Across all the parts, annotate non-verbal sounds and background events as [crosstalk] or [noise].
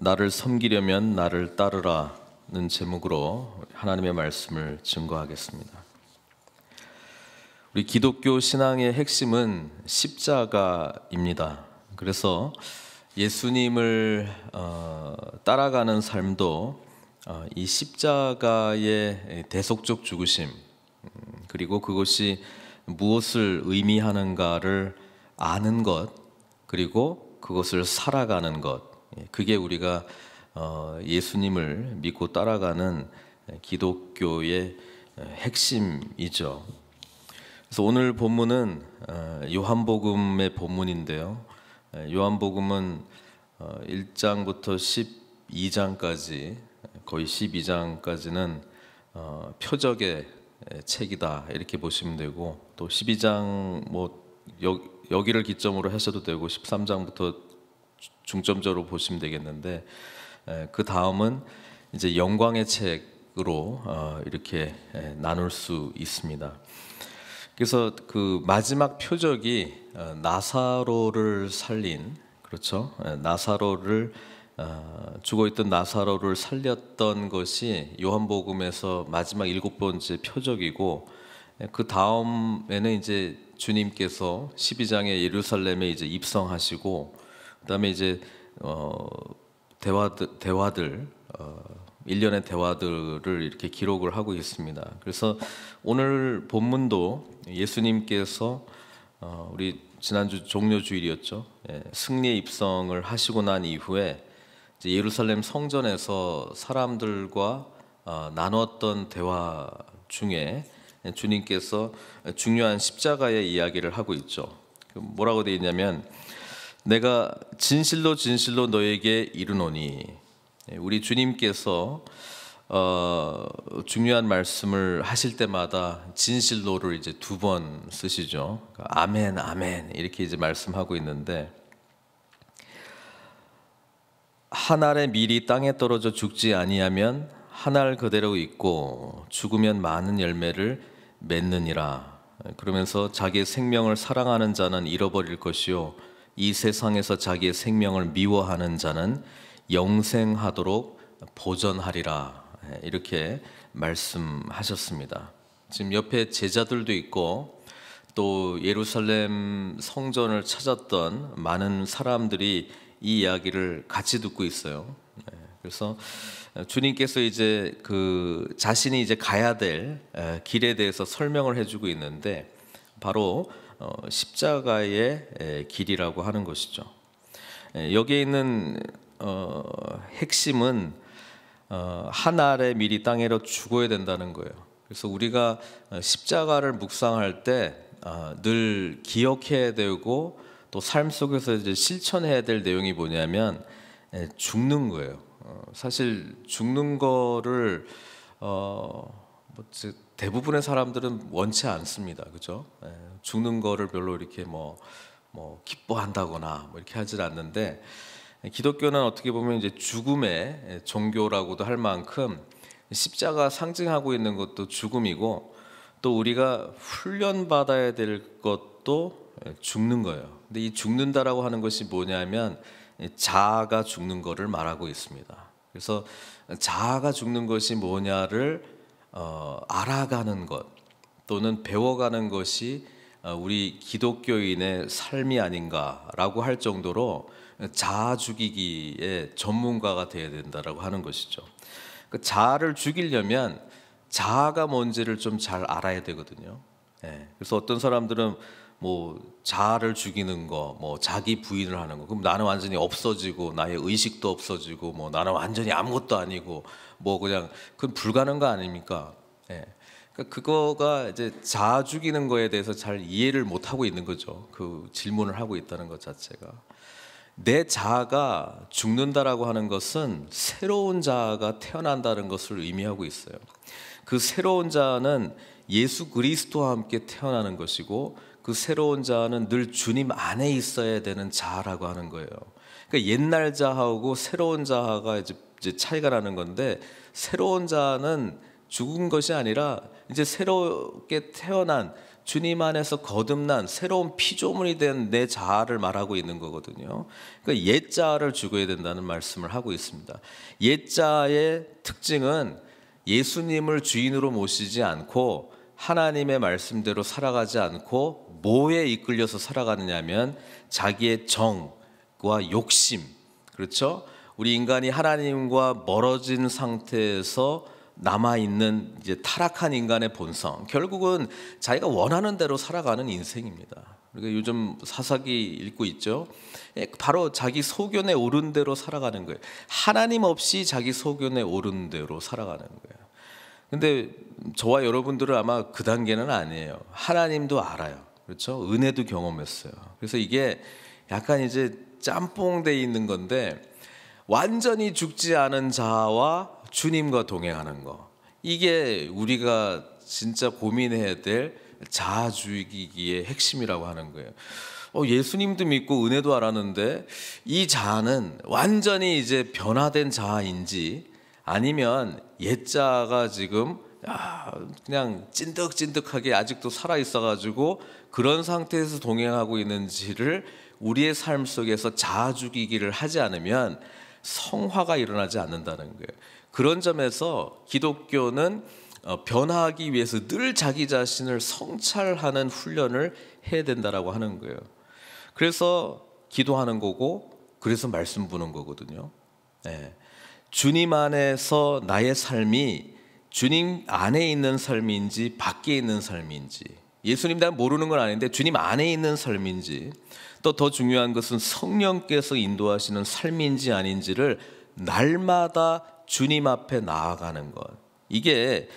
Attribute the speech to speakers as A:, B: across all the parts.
A: 나를 섬기려면 나를 따르라는 제목으로 하나님의 말씀을 증거하겠습니다. 우리 기독교 신앙의 핵심은 십자가입니다. 그래서 예수님을 어, 따라가는 삶도 어, 이 십자가의 대속적 죽으심 음, 그리고 그것이 무엇을 의미하는가를 아는 것 그리고 그것을 살아가는 것 예, 그게 우리가 어, 예수님을 믿고 따라가는 예, 기독교의 어, 핵심이죠. 그래서 오늘 본문은 어, 요한복음의 본문인데요. 예, 요한복음은 1장부터 12장까지 거의 12장까지는 표적의 책이다 이렇게 보시면 되고 또 12장 뭐 여, 여기를 기점으로 하셔도 되고 13장부터 중점적으로 보시면 되겠는데 그 다음은 이제 영광의 책으로 어, 이렇게 나눌 수 있습니다. 그래서 그 마지막 표적이 어, 나사로를 살린 그렇죠 나사로를 어, 죽어있던 나사로를 살렸던 것이 요한복음에서 마지막 일곱 번째 표적이고 그 다음에는 이제 주님께서 12장에 예루살렘에 이제 입성하시고 그다음에 이제 어, 대화들 대화들 어, 일련의 대화들을 이렇게 기록을 하고 있습니다. 그래서 오늘 본문도 예수님께서 어, 우리 지난주 종료 주일이었죠. 예, 승리의 입성을 하시고 난 이후에 예루살렘 성전에서 사람들과 어, 나눴던 대화 중에 주님께서 중요한 십자가의 이야기를 하고 있죠. 그 뭐라고 되어 있냐면 내가 진실로 진실로 너에게 이르노니 예, 우리 주님께서 어, 중요한 말씀을 하실 때마다 진실로를 이제 두 번 쓰시죠. 그러니까 아멘, 아멘 이렇게 이제 말씀하고 있는데 한 알의 밀이 땅에 떨어져 죽지 아니하면 한 알 그대로 있고 죽으면 많은 열매를 맺느니라. 그러면서 자기의 생명을 사랑하는 자는 잃어버릴 것이요 이 세상에서 자기의 생명을 미워하는 자는 영생하도록 보전하리라 예, 이렇게 말씀하셨습니다. 지금 옆에 제자들도 있고 또 예루살렘 성전을 찾았던 많은 사람들이 이 이야기를 같이 듣고 있어요. 예, 그래서 주님께서 이제 그 자신이 이제 가야 될 예, 길에 대해서 설명을 해주고 있는데 바로 어, 십자가의 길이라고 하는 것이죠. 여기에 있는 어, 핵심은 어, 한 알에 미리 땅에로 죽어야 된다는 거예요. 그래서 우리가 십자가를 묵상할 때늘 아, 기억해야 되고 또 삶 속에서 이제 실천해야 될 내용이 뭐냐면 죽는 거예요. 사실 죽는 거를 어, 뭐 대부분의 사람들은 원치 않습니다. 그죠? 예, 죽는 거를 별로 이렇게 뭐, 뭐 기뻐한다거나 뭐 이렇게 하질 않는데 예, 기독교는 어떻게 보면 이제 죽음의 예, 종교라고도 할 만큼 십자가 상징하고 있는 것도 죽음이고 또 우리가 훈련 받아야 될 것도 죽는 거예요. 근데 이 죽는다라고 하는 것이 뭐냐면 자아가 죽는 거를 말하고 있습니다. 그래서 자아가 죽는 것이 뭐냐를 어, 알아가는 것 또는 배워가는 것이 어, 우리 기독교인의 삶이 아닌가라고 할 정도로 자아 죽이기에 전문가가 되어야 된다라고 하는 것이죠. 그 자아를 죽이려면 자아가 뭔지를 좀 잘 알아야 되거든요. 예, 그래서 어떤 사람들은 뭐 자아를 죽이는 거, 뭐 자기 부인을 하는 거. 그럼 나는 완전히 없어지고 나의 의식도 없어지고 뭐 나는 완전히 아무것도 아니고 뭐 그냥 그건 불가능한 거 아닙니까? 예. 그러니까 그거가 이제 자아 죽이는 거에 대해서 잘 이해를 못 하고 있는 거죠. 그 질문을 하고 있다는 것 자체가. 내 자아가 죽는다라고 하는 것은 새로운 자아가 태어난다는 것을 의미하고 있어요. 그 새로운 자아는 예수 그리스도와 함께 태어나는 것이고 그 새로운 자아는 늘 주님 안에 있어야 되는 자아라고 하는 거예요. 그러니까 옛날 자아하고 새로운 자아가 이제 차이가 나는 건데 새로운 자아는 죽은 것이 아니라 이제 새롭게 태어난 주님 안에서 거듭난 새로운 피조물이 된 내 자아를 말하고 있는 거거든요. 그러니까 옛 자아를 죽어야 된다는 말씀을 하고 있습니다. 옛 자아의 특징은 예수님을 주인으로 모시지 않고 하나님의 말씀대로 살아가지 않고 뭐에 이끌려서 살아가느냐면 자기의 정과 욕심 그렇죠? 우리 인간이 하나님과 멀어진 상태에서 남아 있는 이제 타락한 인간의 본성 결국은 자기가 원하는 대로 살아가는 인생입니다. 그러니까 요즘 사사기 읽고 있죠. 예, 바로 자기 소견에 오른 대로 살아가는 거예요. 하나님 없이 자기 소견에 오른 대로 살아가는 거예요. 근데 저와 여러분들은 아마 그 단계는 아니에요. 하나님도 알아요. 그렇죠? 은혜도 경험했어요. 그래서 이게 약간 이제 짬뽕돼 있는 건데 완전히 죽지 않은 자와 주님과 동행하는 거. 이게 우리가 진짜 고민해야 될 자아주의기의 핵심이라고 하는 거예요. 어, 예수님도 믿고 은혜도 알았는데 이 자아는 완전히 이제 변화된 자아인지 아니면 옛 자아가 지금 야, 그냥 찐득찐득하게 아직도 살아 있어가지고 그런 상태에서 동행하고 있는지를 우리의 삶 속에서 자아 죽이기를 하지 않으면 성화가 일어나지 않는다는 거예요. 그런 점에서 기독교는 어, 변화하기 위해서 늘 자기 자신을 성찰하는 훈련을 해야 된다라고 하는 거예요. 그래서 기도하는 거고 그래서 말씀 부는 거거든요. 예. 주님 안에서 나의 삶이 주님 안에 있는 삶인지 밖에 있는 삶인지 예수님 다 모르는 건 아닌데 주님 안에 있는 삶인지 또 더 중요한 것은 성령께서 인도하시는 삶인지 아닌지를 날마다 주님 앞에 나아가는 것 이게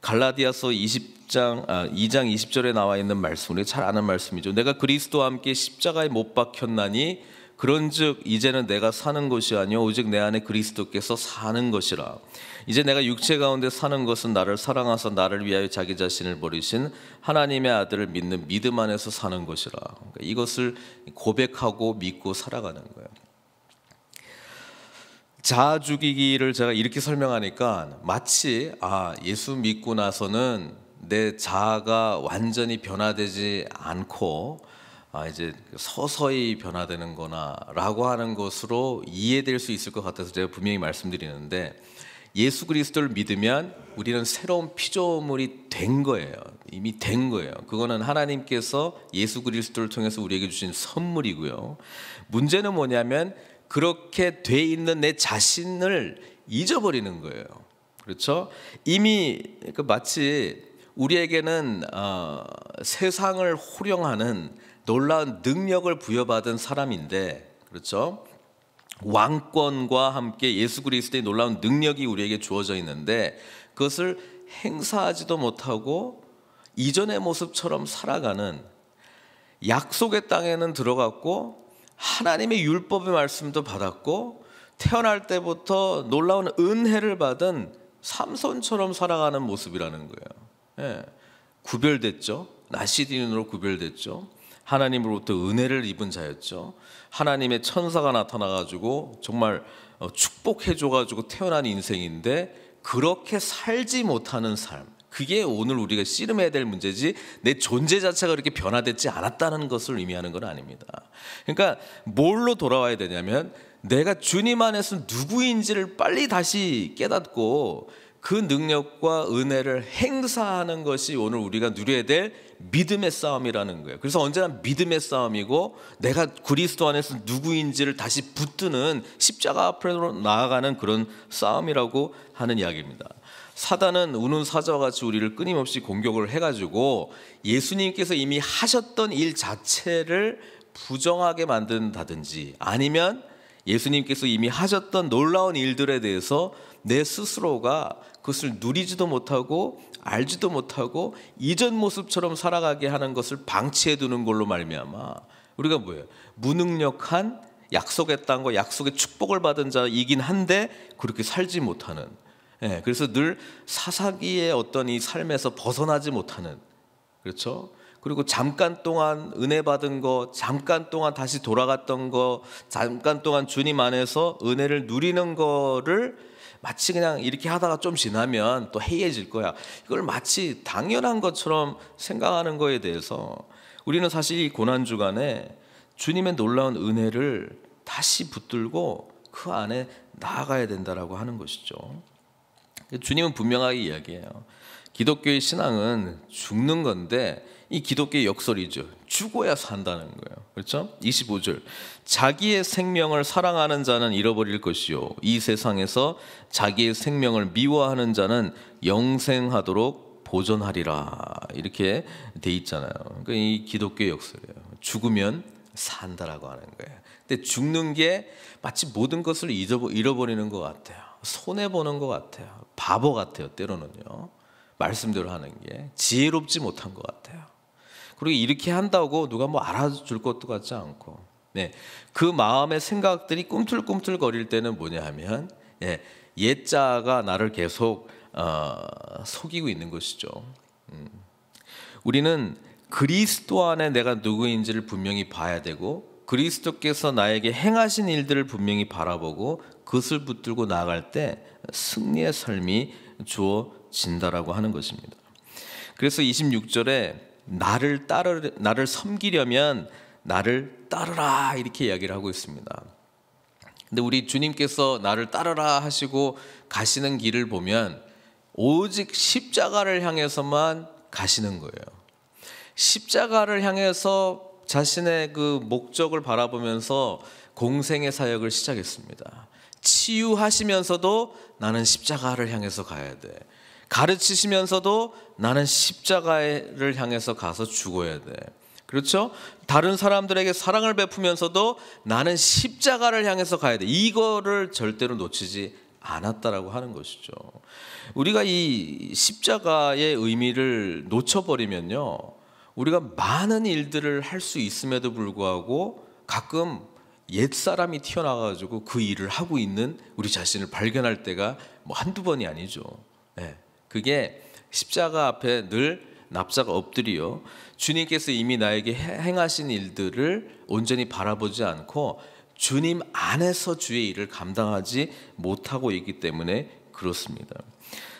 A: 갈라디아서 20장 아, 2장 20절에 나와 있는 말씀 우리잘 아는 말씀이죠. 내가 그리스도와 함께 십자가에 못 박혔나니 그런즉 이제는 내가 사는 것이 아니요 오직 내 안에 그리스도께서 사는 것이라 이제 내가 육체 가운데 사는 것은 나를 사랑하사 나를 위하여 자기 자신을 버리신 하나님의 아들을 믿는 믿음 안에서 사는 것이라 그러니까 이것을 고백하고 믿고 살아가는 거예요. 자아 죽이기를 제가 이렇게 설명하니까 마치 아 예수 믿고 나서는 내 자아가 완전히 변화되지 않고 아 이제 서서히 변화되는 거나라고 하는 것으로 이해될 수 있을 것 같아서 제가 분명히 말씀드리는데 예수 그리스도를 믿으면 우리는 새로운 피조물이 된 거예요. 이미 된 거예요. 그거는 하나님께서 예수 그리스도를 통해서 우리에게 주신 선물이고요. 문제는 뭐냐면 그렇게 돼 있는 내 자신을 잊어버리는 거예요. 그렇죠? 이미 그 마치 우리에게는 어, 세상을 호령하는 놀라운 능력을 부여받은 사람인데 그렇죠? 왕권과 함께 예수 그리스도의 놀라운 능력이 우리에게 주어져 있는데 그것을 행사하지도 못하고 이전의 모습처럼 살아가는 약속의 땅에는 들어갔고 하나님의 율법의 말씀도 받았고 태어날 때부터 놀라운 은혜를 받은 삼손처럼 살아가는 모습이라는 거예요. 예. 구별됐죠. 나시딘으로 구별됐죠. 하나님으로부터 은혜를 입은 자였죠. 하나님의 천사가 나타나 가지고 정말 어, 축복해 줘 가지고 태어난 인생인데 그렇게 살지 못하는 삶. 그게 오늘 우리가 씨름해야 될 문제지 내 존재 자체가 그렇게 변화됐지 않았다는 것을 의미하는 건 아닙니다. 그러니까 뭘로 돌아와야 되냐면 내가 주님 안에서 누구인지를 빨리 다시 깨닫고 그 능력과 은혜를 행사하는 것이 오늘 우리가 누려야 될 믿음의 싸움이라는 거예요. 그래서 언제나 믿음의 싸움이고 내가 그리스도 안에서 누구인지를 다시 붙드는 십자가 앞으로 나아가는 그런 싸움이라고 하는 이야기입니다. 사단은 우는 사자와 같이 우리를 끊임없이 공격을 해가지고 예수님께서 이미 하셨던 일 자체를 부정하게 만든다든지 아니면 예수님께서 이미 하셨던 놀라운 일들에 대해서 내 스스로가 그것을 누리지도 못하고 알지도 못하고 이전 모습처럼 살아가게 하는 것을 방치해 두는 걸로 말미암아 우리가 뭐예요? 무능력한 약속의 땅과 약속의 축복을 받은 자이긴 한데 그렇게 살지 못하는 예, 그래서 늘 사사기의 어떤 이 삶에서 벗어나지 못하는 그렇죠? 그리고 잠깐 동안 은혜 받은 거, 잠깐 동안 다시 돌아갔던 거, 잠깐 동안 주님 안에서 은혜를 누리는 거를 마치 그냥 이렇게 하다가 좀 지나면 또 해이해질 거야. 이걸 마치 당연한 것처럼 생각하는 거에 대해서 우리는 사실 이 고난 주간에 주님의 놀라운 은혜를 다시 붙들고 그 안에 나아가야 된다라고 하는 것이죠. 주님은 분명하게 이야기해요. 기독교의 신앙은 죽는 건데 이 기독교의 역설이죠. 죽어야 산다는 거예요. 그렇죠? 25절. 자기의 생명을 사랑하는 자는 잃어버릴 것이요. 이 세상에서 자기의 생명을 미워하는 자는 영생하도록 보존하리라. 이렇게 돼 있잖아요. 그러니까 이 기독교의 역설이에요. 죽으면 산다라고 하는 거예요. 근데 죽는 게 마치 모든 것을 잃어버리는 것 같아요. 손해 보는 것 같아요. 바보 같아요. 때로는요. 말씀대로 하는 게 지혜롭지 못한 것 같아요. 그리고 이렇게 한다고 누가 뭐 알아줄 것도 같지 않고 네. 그 마음의 생각들이 꿈틀꿈틀거릴 때는 뭐냐 하면 예, 옛자가 나를 계속 어, 속이고 있는 것이죠. 음. 우리는 그리스도 안에 내가 누구인지를 분명히 봐야 되고 그리스도께서 나에게 행하신 일들을 분명히 바라보고 그것을 붙들고 나아갈 때 승리의 삶이 주어진다라고 하는 것입니다. 그래서 26절에 나를 따르 나를 섬기려면 나를 따르라 이렇게 이야기를 하고 있습니다. 근데 우리 주님께서 나를 따르라 하시고 가시는 길을 보면 오직 십자가를 향해서만 가시는 거예요. 십자가를 향해서 자신의 그 목적을 바라보면서 공생의 사역을 시작했습니다. 치유하시면서도 나는 십자가를 향해서 가야 돼. 가르치시면서도 나는 십자가를 향해서 가서 죽어야 돼. 그렇죠? 다른 사람들에게 사랑을 베푸면서도 나는 십자가를 향해서 가야 돼. 이거를 절대로 놓치지 않았다라고 하는 것이죠. 우리가 이 십자가의 의미를 놓쳐버리면요. 우리가 많은 일들을 할 수 있음에도 불구하고 가끔 옛 사람이 튀어나와가지고 그 일을 하고 있는 우리 자신을 발견할 때가 뭐 한두 번이 아니죠. 네. 그게 십자가 앞에 늘납작 엎드려 주님께서 이미 나에게 행하신 일들을 온전히 바라보지 않고 주님 안에서 주의 일을 감당하지 못하고 있기 때문에 그렇습니다.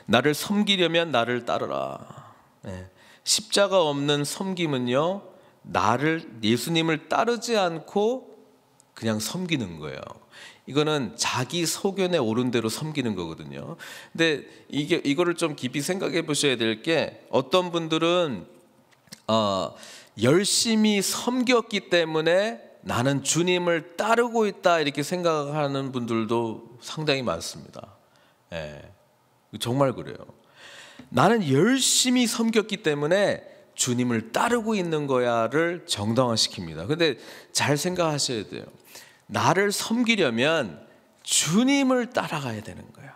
A: 나를 섬기려면 나를 따르라. 예. 십자가 없는 섬김은요, 나를 예수님을 따르지 않고 그냥 섬기는 거예요. 이거는 자기 소견에 오른 대로 섬기는 거거든요. 근데 이게 이거를 좀 깊이 생각해 보셔야 될 게 어떤 분들은 어, 열심히 섬겼기 때문에 나는 주님을 따르고 있다 이렇게 생각하는 분들도 상당히 많습니다. 예, 정말 그래요. 나는 열심히 섬겼기 때문에 주님을 따르고 있는 거야를 정당화시킵니다. 근데 잘 생각하셔야 돼요. 나를 섬기려면 주님을 따라가야 되는 거예요.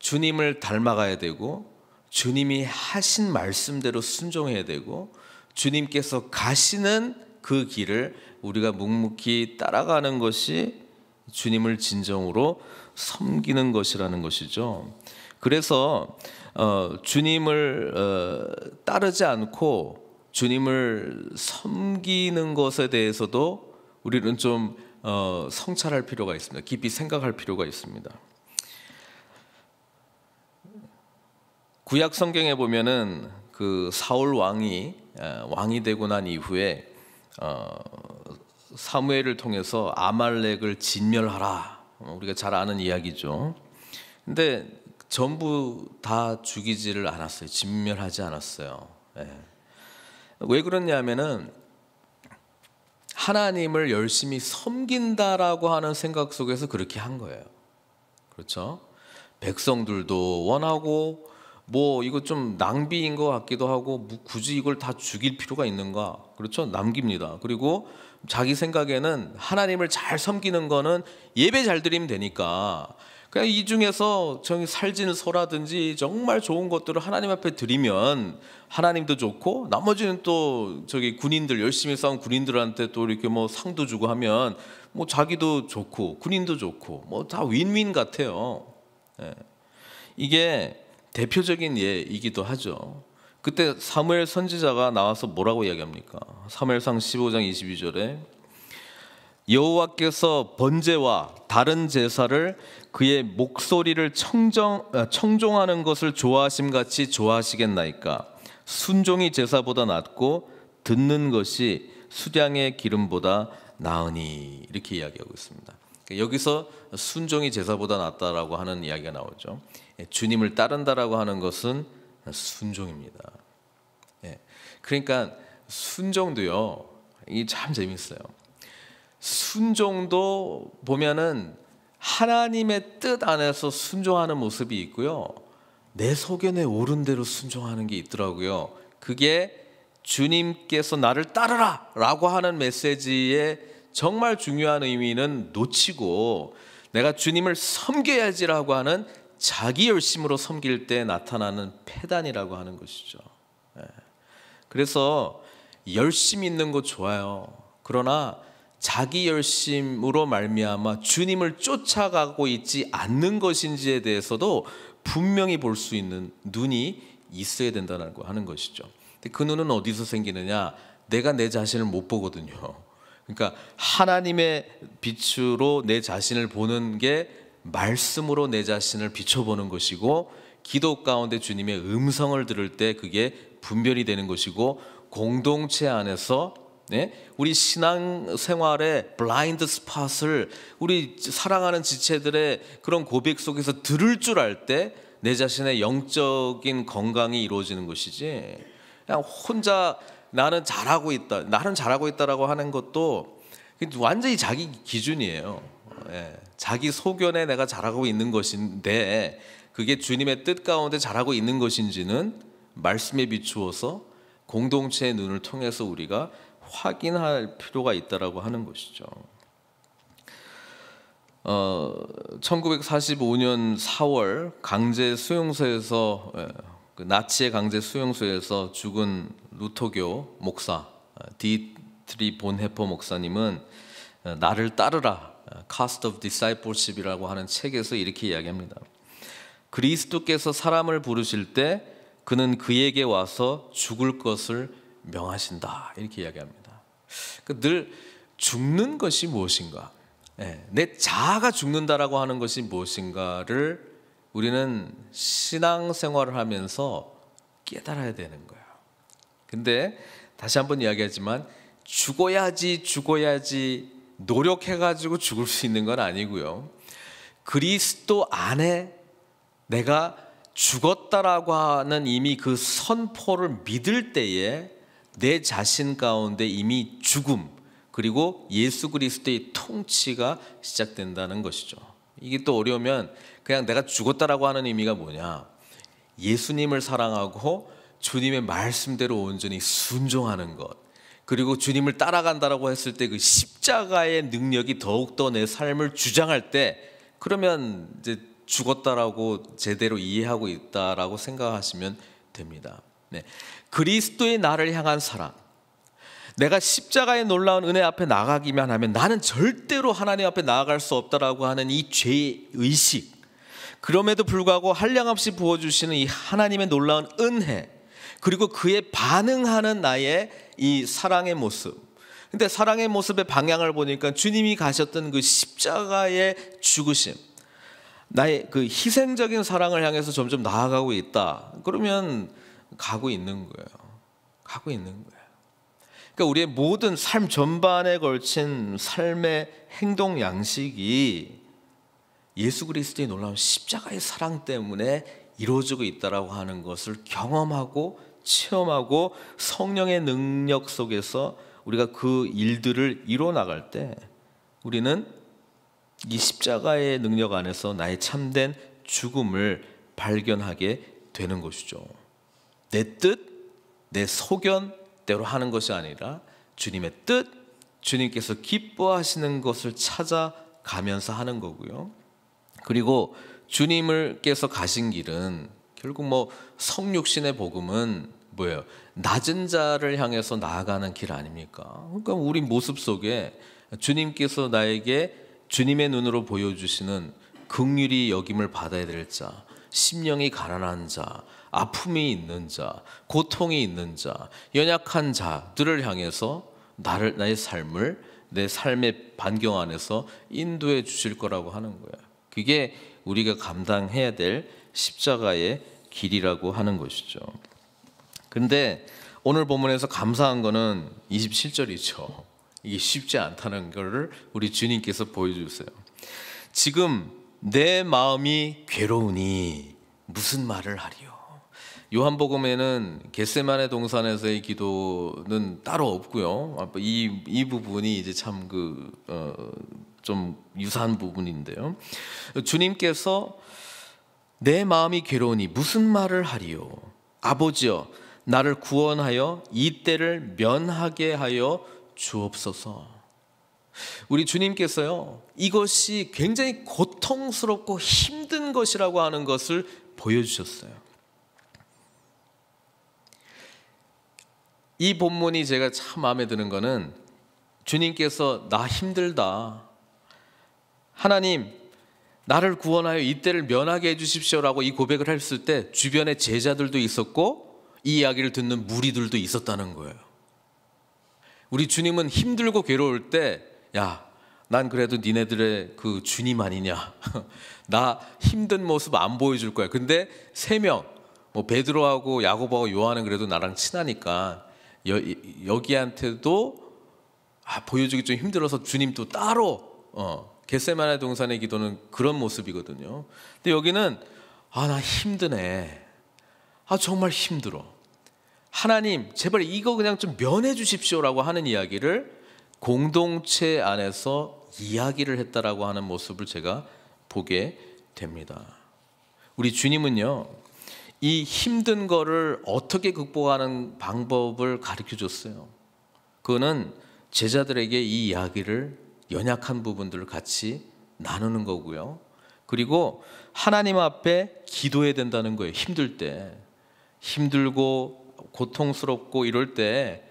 A: 주님을 닮아가야 되고 주님이 하신 말씀대로 순종해야 되고 주님께서 가시는 그 길을 우리가 묵묵히 따라가는 것이 주님을 진정으로 섬기는 것이라는 것이죠. 그래서 어, 주님을 어, 따르지 않고 주님을 섬기는 것에 대해서도 우리는 좀 어, 성찰할 필요가 있습니다. 깊이 생각할 필요가 있습니다. 구약 성경에 보면은 그 사울 왕이 왕이 되고 난 이후에 어, 사무엘을 통해서 아말렉을 진멸하라 뭐 우리가 잘 아는 이야기죠. 근데 전부 다 죽이지를 않았어요. 진멸하지 않았어요. 예. 왜 그러냐면은 하나님을 열심히 섬긴다라고 하는 생각 속에서 그렇게 한 거예요. 그렇죠? 백성들도 원하고 뭐 이거 좀 낭비인 것 같기도 하고 뭐 굳이 이걸 다 죽일 필요가 있는가? 그렇죠? 남깁니다. 그리고 자기 생각에는 하나님을 잘 섬기는 거는 예배 잘 드리면 되니까 그냥 그러니까 이 중에서 정말 살지는 소라든지 정말 좋은 것들을 하나님 앞에 드리면 하나님도 좋고 나머지는 또 저기 군인들 열심히 싸운 군인들한테 또 이렇게 뭐 상도 주고 하면 뭐 자기도 좋고 군인도 좋고 뭐 다 윈윈 같아요. 예. 이게 대표적인 예이기도 하죠. 그때 사무엘 선지자가 나와서 뭐라고 이야기합니까? 사무엘상 15장 22절에 여호와께서 번제와 다른 제사를 그의 목소리를 청정, 아, 청종하는 것을 좋아하심 같이 좋아하시겠나이까 순종이 제사보다 낫고 듣는 것이 수량의 기름보다 나으니 이렇게 이야기하고 있습니다. 그러니까 여기서 순종이 제사보다 낫다라고 하는 이야기가 나오죠. 예, 주님을 따른다라고 하는 것은 순종입니다. 예, 그러니까 순종도요. 이게 참 재밌어요. 순종도 보면은 하나님의 뜻 안에서 순종하는 모습이 있고요. 내 소견에 옳은 대로 순종하는 게 있더라고요. 그게 주님께서 나를 따르라 라고 하는 메시지의 정말 중요한 의미는 놓치고 내가 주님을 섬겨야지라고 하는 자기 열심으로 섬길 때 나타나는 패단이라고 하는 것이죠. 예. 그래서 열심히 있는 거 좋아요. 그러나 자기 열심으로 말미암아 주님을 쫓아가고 있지 않는 것인지에 대해서도 분명히 볼 수 있는 눈이 있어야 된다고 하는 것이죠. 근데 그 눈은 어디서 생기느냐? 내가 내 자신을 못 보거든요. 그러니까 하나님의 빛으로 내 자신을 보는 게 말씀으로 내 자신을 비춰보는 것이고 기도 가운데 주님의 음성을 들을 때 그게 분별이 되는 것이고 공동체 안에서 네? 우리 신앙 생활의 블라인드 스팟을 우리 사랑하는 지체들의 그런 고백 속에서 들을 줄 알 때 내 자신의 영적인 건강이 이루어지는 것이지 그냥 혼자 나는 잘하고 있다 나는 잘하고 있다라고 하는 것도 완전히 자기 기준이에요 예, 자기 소견에 내가 잘하고 있는 것인데 그게 주님의 뜻 가운데 잘하고 있는 것인지는 말씀에 비추어서 공동체의 눈을 통해서 우리가 확인할 필요가 있다라고 하는 것이죠. 어, 1945년 4월 강제 수용소에서 예, 그 나치의 강제 수용소에서 죽은 루터교 목사 어, 디트리 본헤퍼 목사님은 어, 나를 따르라 어, Cost of Discipleship이라고 하는 책에서 이렇게 이야기합니다. 그리스도께서 사람을 부르실 때 그는 그에게 와서 죽을 것을 명하신다 이렇게 이야기합니다. 그 늘 죽는 것이 무엇인가? 예, 내 자아가 죽는다라고 하는 것이 무엇인가를 우리는 신앙생활을 하면서 깨달아야 되는 거예요. 근데 다시 한번 이야기하지만 죽어야지 죽어야지 노력해 가지고 죽을 수 있는 건 아니고요. 그리스도 안에 내가 죽었다라고 하는 이미 그 선포를 믿을 때에 내 자신 가운데 이미 죽음 그리고 예수 그리스도의 통치가 시작된다는 것이죠. 이게 또 어려우면 그냥 내가 죽었다라고 하는 의미가 뭐냐? 예수님을 사랑하고 주님의 말씀대로 온전히 순종하는 것. 그리고 주님을 따라간다라고 했을 때 그 십자가의 능력이 더욱더 내 삶을 주장할 때 그러면 이제 죽었다라고 제대로 이해하고 있다라고 생각하시면 됩니다. 네. 그리스도의 나를 향한 사랑. 내가 십자가의 놀라운 은혜 앞에 나가기만 하면 나는 절대로 하나님 앞에 나아갈 수 없다라고 하는 이 죄의 의식. 그럼에도 불구하고 한량없이 부어주시는 이 하나님의 놀라운 은혜. 그리고 그에 반응하는 나의 이 사랑의 모습. 근데 사랑의 모습의 방향을 보니까 주님이 가셨던 그 십자가의 죽으심. 나의 그 희생적인 사랑을 향해서 점점 나아가고 있다. 그러면 가고 있는 거예요. 가고 있는 거예요. 그러니까 우리의 모든 삶 전반에 걸친 삶의 행동 양식이 예수 그리스도의 놀라운 십자가의 사랑 때문에 이루어지고 있다라고 하는 것을 경험하고 체험하고 성령의 능력 속에서 우리가 그 일들을 이뤄 나갈 때 우리는 이 십자가의 능력 안에서 나의 참된 죽음을 발견하게 되는 것이죠. 내 뜻, 내 소견대로 하는 것이 아니라 주님의 뜻, 주님께서 기뻐하시는 것을 찾아가면서 하는 거고요. 그리고 주님을께서 가신 길은 결국 뭐 성육신의 복음은 뭐예요? 낮은 자를 향해서 나아가는 길 아닙니까? 그러니까 우리 모습 속에 주님께서 나에게 주님의 눈으로 보여주시는 긍휼히 여김을 받아야 될 자, 심령이 가난한 자, 아픔이 있는 자, 고통이 있는 자, 연약한 자들을 향해서 나를 나의 삶을 내 삶의 반경 안에서 인도해 주실 거라고 하는 거야. 그게 우리가 감당해야 될 십자가의 길이라고 하는 것이죠. 근데 오늘 본문에서 감사한 거는 27절이죠. 이게 쉽지 않다는 것을 우리 주님께서 보여주세요. 지금 내 마음이 괴로우니 무슨 말을 하리요? 요한복음에는 겟세만의 동산에서의 기도는 따로 없고요. 이, 이 부분이 이제 참그좀 어, 유사한 부분인데요. 주님께서 내 마음이 괴로우니 무슨 말을 하리요? 아버지여 나를 구원하여 이 때를 면하게 하여 주옵소서. 우리 주님께서요, 이것이 굉장히 고통스럽고 힘든 것이라고 하는 것을 보여주셨어요. 이 본문이 제가 참 마음에 드는 거는 주님께서 나 힘들다. 하나님, 나를 구원하여 이때를 면하게 해주십시오라고 이 고백을 했을 때 주변의 제자들도 있었고 이 이야기를 듣는 무리들도 있었다는 거예요. 우리 주님은 힘들고 괴로울 때, 야, 난 그래도 니네들의 그 주님 아니냐. [laughs] 나 힘든 모습 안 보여줄 거야. 근데 세 명, 뭐 베드로하고 야고보하고 요한은 그래도 나랑 친하니까 여, 여기한테도 아, 보여주기 좀 힘들어서 주님 도 따로 어, 겟세마네 동산의 기도는 그런 모습이거든요. 근데 여기는 아 나 힘드네. 아 정말 힘들어. 하나님 제발 이거 그냥 좀 면해 주십시오라고 하는 이야기를 공동체 안에서 이야기를 했다라고 하는 모습을 제가 보게 됩니다. 우리 주님은요 이 힘든 거를 어떻게 극복하는 방법을 가르쳐 줬어요. 그거는 제자들에게 이 이야기를 연약한 부분들을 같이 나누는 거고요. 그리고 하나님 앞에 기도해야 된다는 거예요. 힘들 때. 힘들고 고통스럽고 이럴 때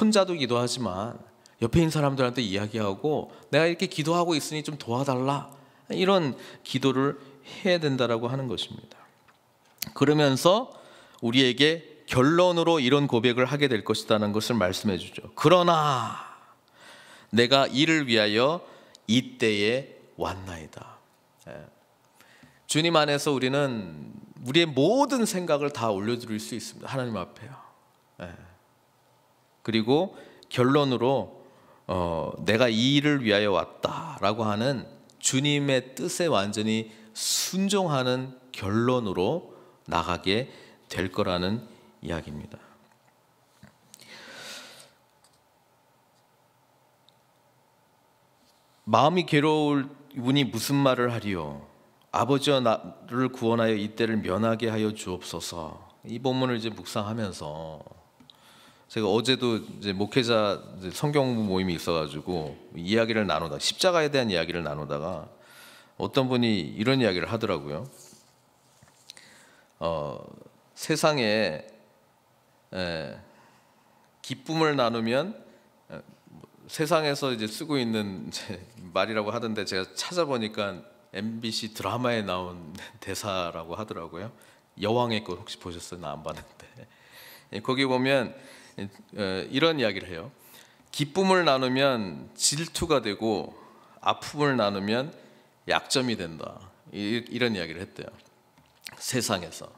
A: 혼자도 기도하지만 옆에 있는 사람들한테 이야기하고 내가 이렇게 기도하고 있으니 좀 도와달라. 이런 기도를 해야 된다라고 하는 것입니다. 그러면서 우리에게 결론으로 이런 고백을 하게 될 것이라는 것을 말씀해 주죠. 그러나 내가 이를 위하여 이때에 왔나이다. 예. 주님 안에서 우리는 우리의 모든 생각을 다 올려드릴 수 있습니다. 하나님 앞에요. 예. 그리고 결론으로 어, 내가 이 일을 위하여 왔다라고 하는 주님의 뜻에 완전히 순종하는 결론으로 나가게 될 거라는 이야기입니다. 마음이 괴로울 분이 무슨 말을 하리요? 아버지와 나를 구원하여 이때를 면하게 하여 주옵소서. 이 본문을 이제 묵상하면서 제가 어제도 이제 목회자 성경 모임이 있어가지고 이야기를 나누다 십자가에 대한 이야기를 나누다가 어떤 분이 이런 이야기를 하더라고요. 어, 세상에 에, 기쁨을 나누면 에, 세상에서 이제 쓰고 있는 말이라고 하던데 제가 찾아보니까 MBC 드라마에 나온 대사라고 하더라고요. 여왕의 꽃 혹시 보셨어요? 나 안 봤는데 예, 거기 보면 에, 이런 이야기를 해요. 기쁨을 나누면 질투가 되고 아픔을 나누면 약점이 된다. 이, 이런 이야기를 했대요. 세상에서.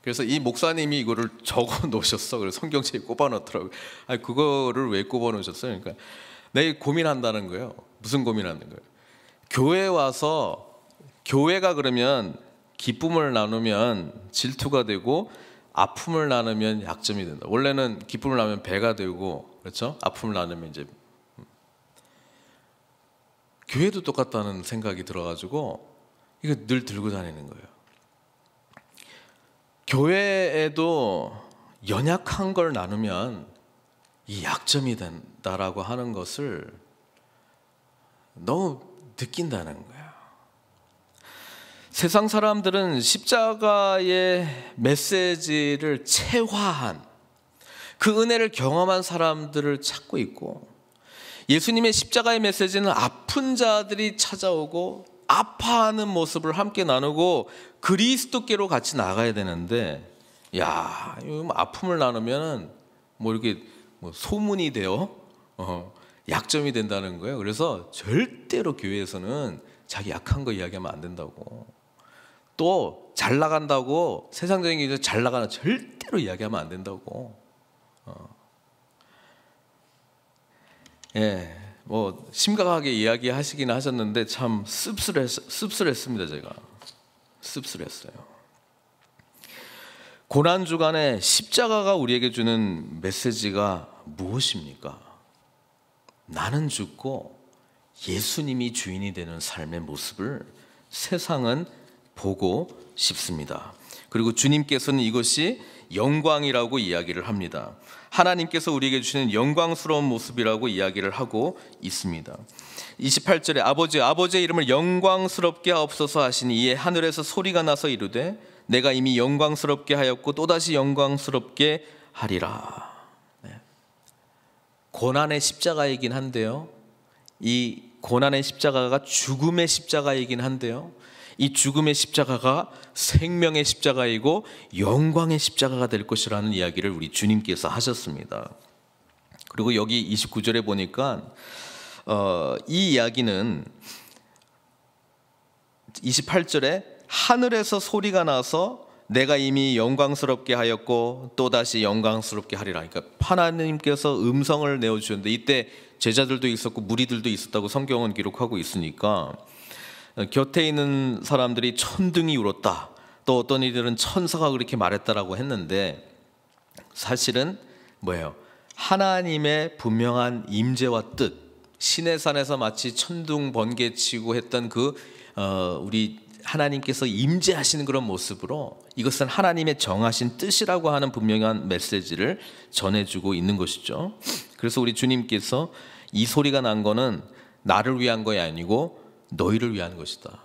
A: 그래서 이 목사님이 이거를 [laughs] 적어 놓으셨어. 그래서 성경책에 꼽아 놓더라고요. 아 그거를 왜 꼽아 놓으셨어요? 그러니까 내 고민한다는 거예요. 무슨 고민하는 거예요? 교회 와서 교회가 그러면 기쁨을 나누면 질투가 되고 아픔을 나누면 약점이 된다. 원래는 기쁨을 나누면 배가 되고 그렇죠? 아픔을 나누면 이제 교회도 똑같다는 생각이 들어가지고 이거 늘 들고 다니는 거예요. 교회에도 연약한 걸 나누면 이 약점이 된다라고 하는 것을 너무 느낀다는 거야. 세상 사람들은 십자가의 메시지를 체화한 그 은혜를 경험한 사람들을 찾고 있고 예수님의 십자가의 메시지는 아픈 자들이 찾아오고 아파하는 모습을 함께 나누고 그리스도께로 같이 나가야 되는데 야 뭐 아픔을 나누면 뭐 이렇게 뭐 소문이 되어 어, 약점이 된다는 거예요. 그래서 절대로 교회에서는 자기 약한 거 이야기하면 안 된다고. 또 잘 나간다고 세상적인 게 잘 나가는 절대로 이야기하면 안 된다고. 어. 예, 뭐 심각하게 이야기하시긴 하셨는데 참 씁쓸했, 씁쓸했습니다 제가. 씁쓸했어요. 고난 주간에 십자가가 우리에게 주는 메시지가 무엇입니까? 나는 죽고 예수님이 주인이 되는 삶의 모습을 세상은 보고 싶습니다. 그리고 주님께서는 이것이 영광이라고 이야기를 합니다. 하나님께서 우리에게 주시는 영광스러운 모습이라고 이야기를 하고 있습니다. 28절에 아버지 아버지의 이름을 영광스럽게 하옵소서 하시니 이에 하늘에서 소리가 나서 이르되 내가 이미 영광스럽게 하였고 또다시 영광스럽게 하리라. 네. 고난의 십자가이긴 한데요. 이 고난의 십자가가 죽음의 십자가이긴 한데요. 이 죽음의 십자가가 생명의 십자가이고 영광의 십자가가 될 것이라는 이야기를 우리 주님께서 하셨습니다. 그리고 여기 29절에 보니까 어, 이 이야기는 28절에 하늘에서 소리가 나서 내가 이미 영광스럽게 하였고 또 다시 영광스럽게 하리라. 그러니까 하나님께서 음성을 내어 주셨는데 이때 제자들도 있었고 무리들도 있었다고 성경은 기록하고 있으니까 어, 곁에 있는 사람들이 천둥이 울었다. 또 어떤 이들은 천사가 그렇게 말했다라고 했는데 사실은 뭐예요? 하나님의 분명한 임재와 뜻. 신의 산에서 마치 천둥 번개 치고 했던 그 어, 우리 하나님께서 임재하시는 그런 모습으로 이것은 하나님의 정하신 뜻이라고 하는 분명한 메시지를 전해주고 있는 것이죠. 그래서 우리 주님께서 이 소리가 난 거는 나를 위한 거이 아니고 너희를 위한 것이다.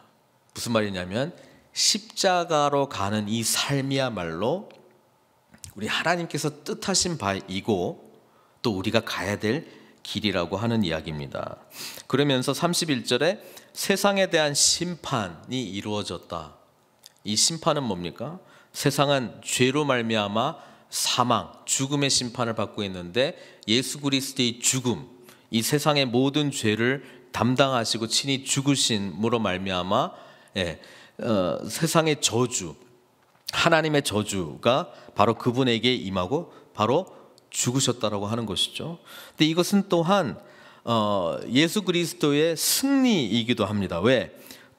A: 무슨 말이냐면 십자가로 가는 이 삶이야말로 우리 하나님께서 뜻하신 바이고 또 우리가 가야 될 길이라고 하는 이야기입니다. 그러면서 31절에 세상에 대한 심판이 이루어졌다. 이 심판은 뭡니까? 세상은 죄로 말미암아 사망, 죽음의 심판을 받고 있는데 예수 그리스도의 죽음, 이 세상의 모든 죄를 담당하시고 친히 죽으신으로 말미암아 예, 어, 세상의 저주 하나님의 저주가 바로 그분에게 임하고 바로 죽으셨다라고 하는 것이죠. 근데 이것은 또한 어, 예수 그리스도의 승리이기도 합니다. 왜?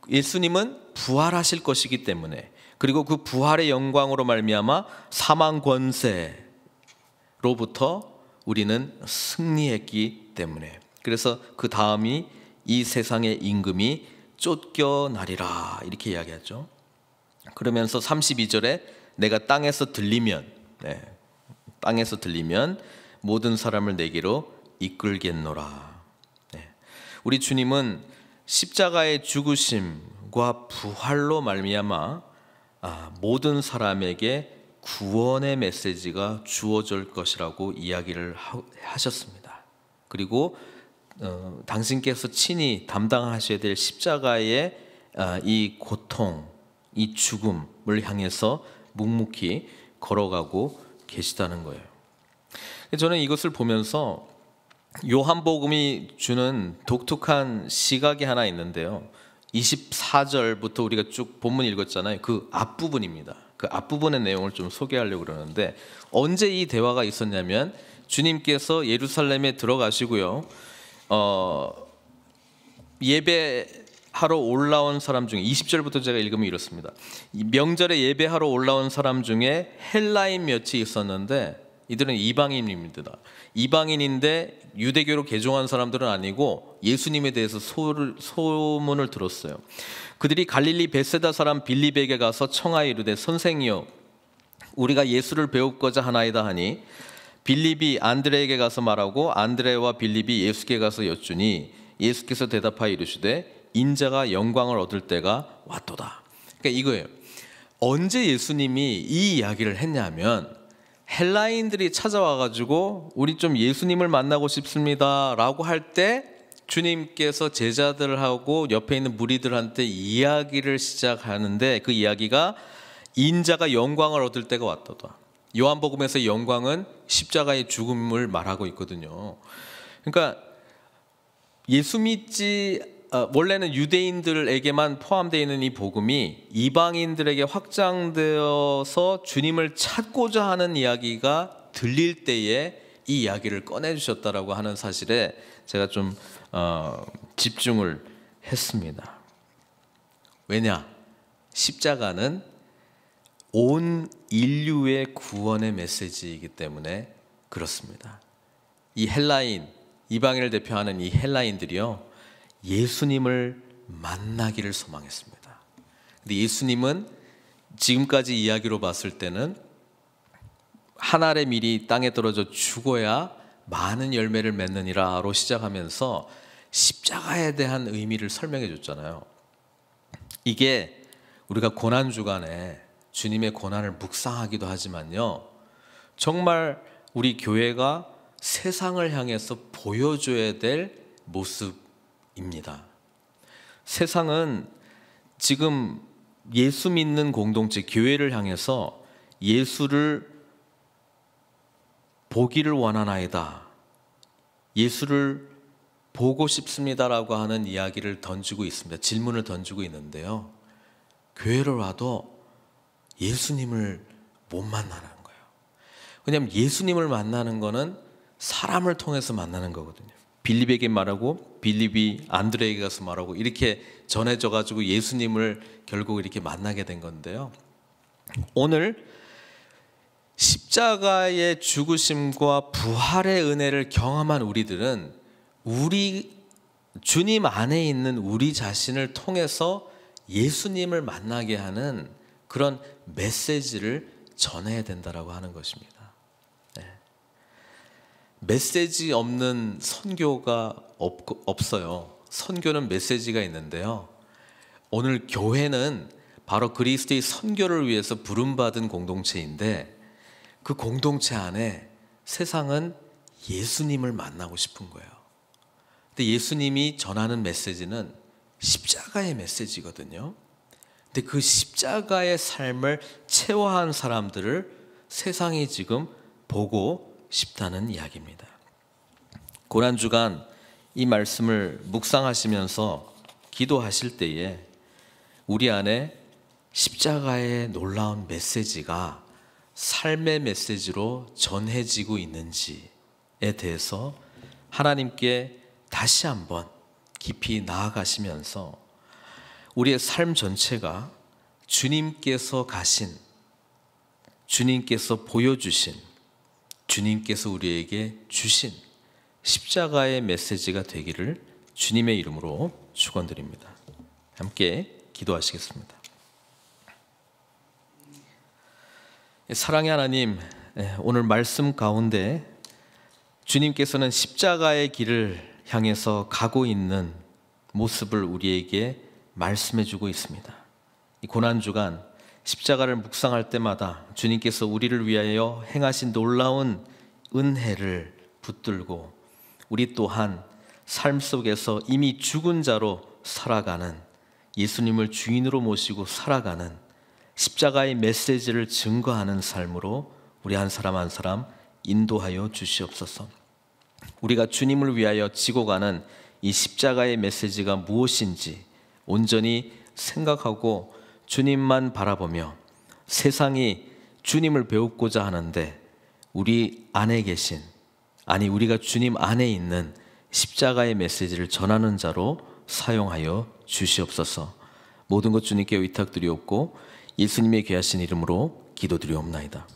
A: 예수님은 부활하실 것이기 때문에 그리고 그 부활의 영광으로 말미암아 사망 권세로부터 우리는 승리했기 때문에 그래서 그 다음이 이 세상의 임금이 쫓겨나리라 이렇게 이야기하죠. 그러면서 32절에 내가 땅에서 들리면 네, 땅에서 들리면 모든 사람을 내게로 이끌겠노라. 네. 우리 주님은 십자가의 죽으심과 부활로 말미암아 아, 모든 사람에게 구원의 메시지가 주어질 것이라고 이야기를 하셨습니다. 그리고 어, 당신께서 친히 담당하셔야 될 십자가의 어, 이 고통, 이 죽음을 향해서 묵묵히 걸어가고 계시다는 거예요. 저는 이것을 보면서 요한복음이 주는 독특한 시각이 하나 있는데요. 24절부터 우리가 쭉 본문 읽었잖아요. 그 앞부분입니다. 그 앞부분의 내용을 좀 소개하려고 그러는데 언제 이 대화가 있었냐면 주님께서 예루살렘에 들어가시고요. 어, 예배하러 올라온 사람 중에 20절부터 제가 읽으면 이렇습니다. 명절에 예배하러 올라온 사람 중에 헬라인 몇이 있었는데 이들은 이방인입니다. 이방인인데 유대교로 개종한 사람들은 아니고 예수님에 대해서 소를, 소문을 들었어요. 그들이 갈릴리 베세다 사람 빌립에게 가서 청하이르되 선생이여 우리가 예수를 배우고자 하나이다 하니 빌립이 안드레에게 가서 말하고 안드레와 빌립이 예수께 가서 여쭈니 예수께서 대답하여 이르시되 인자가 영광을 얻을 때가 왔도다. 그러니까 이거예요. 언제 예수님이 이 이야기를 했냐면 헬라인들이 찾아와 가지고 우리 좀 예수님을 만나고 싶습니다라고 할 때 주님께서 제자들하고 옆에 있는 무리들한테 이야기를 시작하는데 그 이야기가 인자가 영광을 얻을 때가 왔다 요한복음에서 영광은 십자가의 죽음을 말하고 있거든요. 그러니까 예수 믿지 어, 원래는 유대인들에게만 포함되어 있는 이 복음이 이방인들에게 확장되어서 주님을 찾고자 하는 이야기가 들릴 때에 이 이야기를 꺼내 주셨다라고 하는 사실에 제가 좀 어, 집중을 했습니다. 왜냐? 십자가는 온 인류의 구원의 메시지이기 때문에 그렇습니다. 이 헬라인, 이방인을 대표하는 이 헬라인들이요. 예수님을 만나기를 소망했습니다. 근데 예수님은 지금까지 이야기로 봤을 때는 한 알의 밀이 땅에 떨어져 죽어야 많은 열매를 맺느니라로 시작하면서 십자가에 대한 의미를 설명해 줬잖아요. 이게 우리가 고난 주간에 주님의 권한을 묵상하기도 하지만요. 정말 우리 교회가 세상을 향해서 보여줘야 될 모습입니다. 세상은 지금 예수 믿는 공동체 교회를 향해서 예수를 보기를 원하나이다. 예수를 보고 싶습니다라고 하는 이야기를 던지고 있습니다. 질문을 던지고 있는데요. 교회를 와도 예수님을 못 만나는 거예요. 왜냐하면 예수님을 만나는 거는 사람을 통해서 만나는 거거든요. 빌립에게 말하고 빌립이 안드레에게 가서 말하고 이렇게 전해져 가지고 예수님을 결국 이렇게 만나게 된 건데요. 오늘 십자가의 죽으심과 부활의 은혜를 경험한 우리들은 우리 주님 안에 있는 우리 자신을 통해서 예수님을 만나게 하는 그런 메시지를 전해야 된다라고 하는 것입니다. 네. 메시지 없는 선교가 없, 없어요. 선교는 메시지가 있는데요. 오늘 교회는 바로 그리스도의 선교를 위해서 부름받은 공동체인데 그 공동체 안에 세상은 예수님을 만나고 싶은 거예요. 근데 예수님이 전하는 메시지는 십자가의 메시지거든요. 근데 그 십자가의 삶을 체화한 사람들을 세상이 지금 보고 싶다는 이야기입니다. 고난 주간 이 말씀을 묵상하시면서 기도하실 때에 우리 안에 십자가의 놀라운 메시지가 삶의 메시지로 전해지고 있는지에 대해서 하나님께 다시 한번 깊이 나아가시면서 우리의 삶 전체가 주님께서 가신, 주님께서 보여주신, 주님께서 우리에게 주신 십자가의 메시지가 되기를 주님의 이름으로 축원드립니다. 함께 기도하시겠습니다. 사랑의 하나님, 오늘 말씀 가운데 주님께서는 십자가의 길을 향해서 가고 있는 모습을 우리에게 말씀해주고 있습니다. 이 고난주간 십자가를 묵상할 때마다 주님께서 우리를 위하여 행하신 놀라운 은혜를 붙들고 우리 또한 삶 속에서 이미 죽은 자로 살아가는 예수님을 주인으로 모시고 살아가는 십자가의 메시지를 증거하는 삶으로 우리 한 사람 한 사람 인도하여 주시옵소서. 우리가 주님을 위하여 지고 가는 이 십자가의 메시지가 무엇인지 온전히 생각하고 주님만 바라보며 세상이 주님을 배우고자 하는데 우리 안에 계신 아니 우리가 주님 안에 있는 십자가의 메시지를 전하는 자로 사용하여 주시옵소서. 모든 것 주님께 위탁드리옵고 예수님의 귀하신 이름으로 기도드리옵나이다.